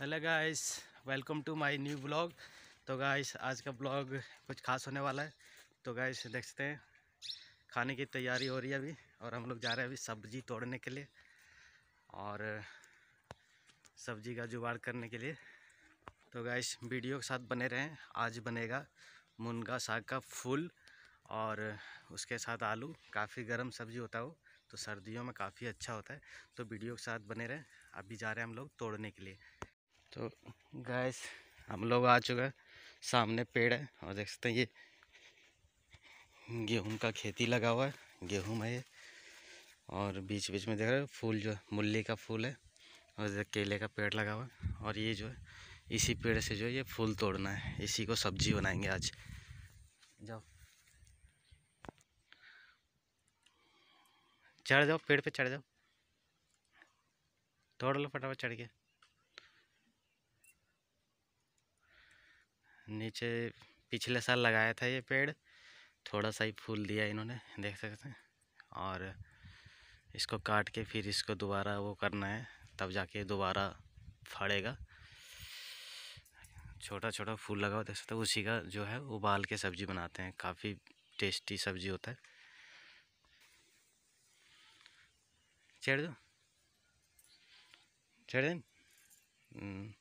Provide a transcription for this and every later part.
Hello guys welcome to my new blog तो guys आज का ब्लॉग कुछ खास होने वाला है तो गाइस देख सकते हैं खाने की तैयारी हो रही है अभी और हम लोग जा रहे हैं अभी सब्जी तोड़ने के लिए और सब्जी का जुगाड़ करने के लिए तो गाइस वीडियो के साथ बने रहें आज बनेगा मुनगा साग का फूल और उसके साथ आलू काफ़ी गर्म सब्जी होता है हो, तो सर्दियों में काफ़ी अच्छा होता है तो वीडियो के साथ बने रहें अभी जा रहे हैं हम लोग तोड़ने के लिए तो गैस हम लोग आ चुके हैं सामने पेड़ है और देख सकते हैं ये गेहूं का खेती लगा हुआ है गेहूं है ये और बीच बीच में देख रहे हो फूल जो है मूली का फूल है और केले का पेड़ लगा हुआ है और ये जो है इसी पेड़ से जो है ये फूल तोड़ना है इसी को सब्जी बनाएंगे आज जाओ चढ़ जाओ पेड़ पे चढ़ जाओ तोड़ लो फटाफट चढ़ के नीचे पिछले साल लगाया था ये पेड़ थोड़ा सा ही फूल दिया इन्होंने देख सकते हैं और इसको काट के फिर इसको दोबारा वो करना है तब जाके दोबारा फड़ेगा छोटा छोटा फूल लगा हुआ देख सकते हैं उसी का जो है उबाल के सब्ज़ी बनाते हैं काफ़ी टेस्टी सब्ज़ी होता है चढ़ दो चढ़ दें हम्म।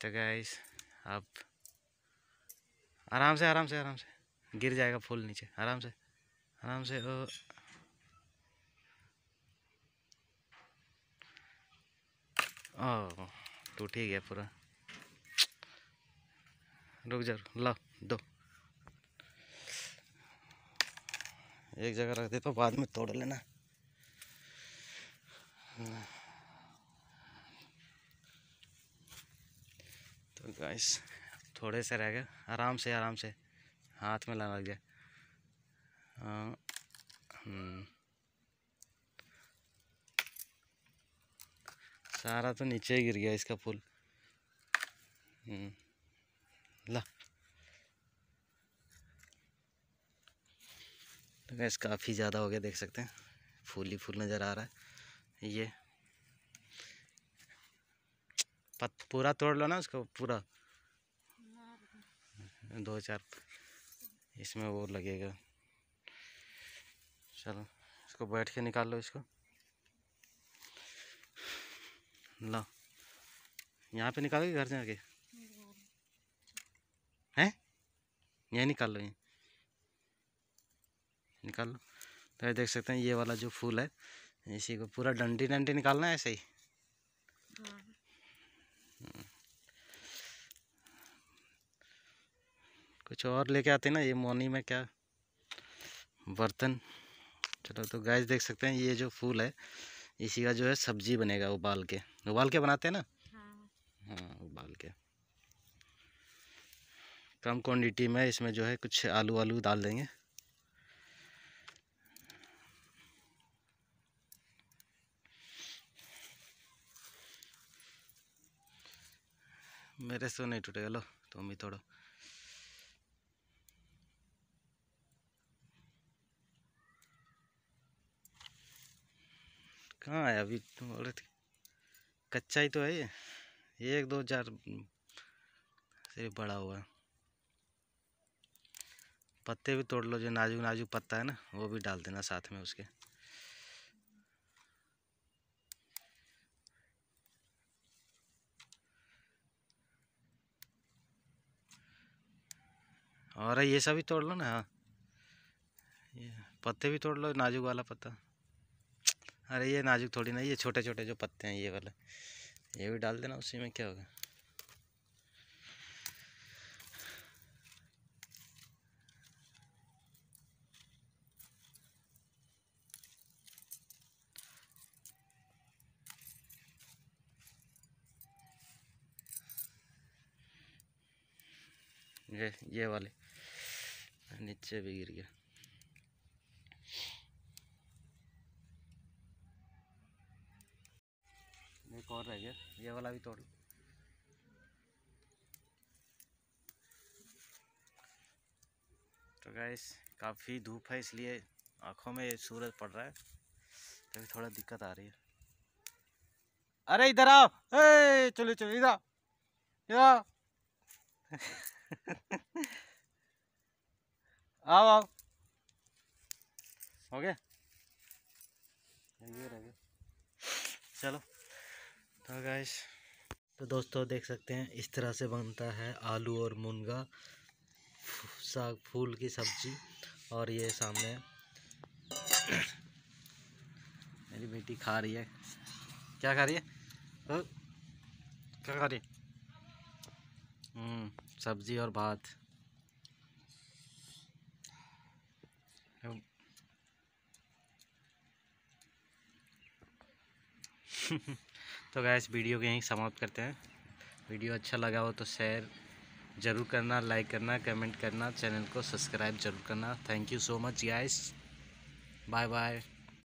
तो गाइस अब आराम से आराम से आराम से गिर जाएगा फूल नीचे आराम से आराम से ओ ओ टूट ही गया पूरा रुक जाओ लो दो एक जगह रख दे तो बाद में तोड़ लेना तो गाइस थोड़े से रह गए आराम से आराम से हाथ में लग गया हम्म। सारा तो नीचे ही गिर गया इसका फूल हम्म। ला तो काफ़ी ज़्यादा हो गया देख सकते हैं फूल ही फूल नज़र आ रहा है ये पूरा तोड़ लो ना उसको पूरा दो चार इसमें वो लगेगा चलो इसको बैठ के निकाल लो इसको लो यहाँ पे निकालोगे घर जाके हैं यहीं निकाल लो यहीं निकाल लो तो देख सकते हैं ये वाला जो फूल है इसी को पूरा डंडी डंडी निकालना है ऐसे ही हाँ। कुछ और लेके आते ना ये मोनी में क्या बर्तन चलो तो गैस देख सकते हैं ये जो फूल है इसी का जो है सब्जी बनेगा उबाल के उबाल के बनाते हैं ना हाँ, हाँ उबाल के कम क्वांटिटी में इसमें जो है कुछ आलू आलू डाल देंगे मेरे से नहीं टूटे लो तुम भी तोड़ो कहाँ आया अभी थे कच्चा ही तो है ये एक दो चार सिर्फ बड़ा हुआ पत्ते भी तोड़ लो जो नाजुक नाजुक पत्ता है ना वो भी डाल देना साथ में उसके और ये सब भी तोड़ लो ना हाँ ये पत्ते भी तोड़ लो नाजुक वाला पत्ता अरे ये नाजुक थोड़ी ना ये छोटे छोटे जो पत्ते हैं ये वाले ये भी डाल देना उसी में क्या होगा ये ये वाले नीचे भी गिर गया एक और रह गया ये वाला भी तोड़ तो गैस काफ़ी धूप है इसलिए आँखों में सूरज पड़ रहा है तभी थोड़ा दिक्कत आ रही है अरे इधर आओ चलो चलो इधर इधर आओ आओ हो गया ये रह गया चलो तो गाइस तो दोस्तों देख सकते हैं इस तरह से बनता है आलू और मुनगा साग फूल की सब्जी और ये सामने मेरी बेटी खा रही है क्या खा रही है तो, क्या खा रही है हम्म, सब्जी और भात तो गैस वीडियो को यहीं समाप्त करते हैं वीडियो अच्छा लगा हो तो शेयर ज़रूर करना लाइक करना कमेंट करना चैनल को सब्सक्राइब जरूर करना thank you so much guys bye bye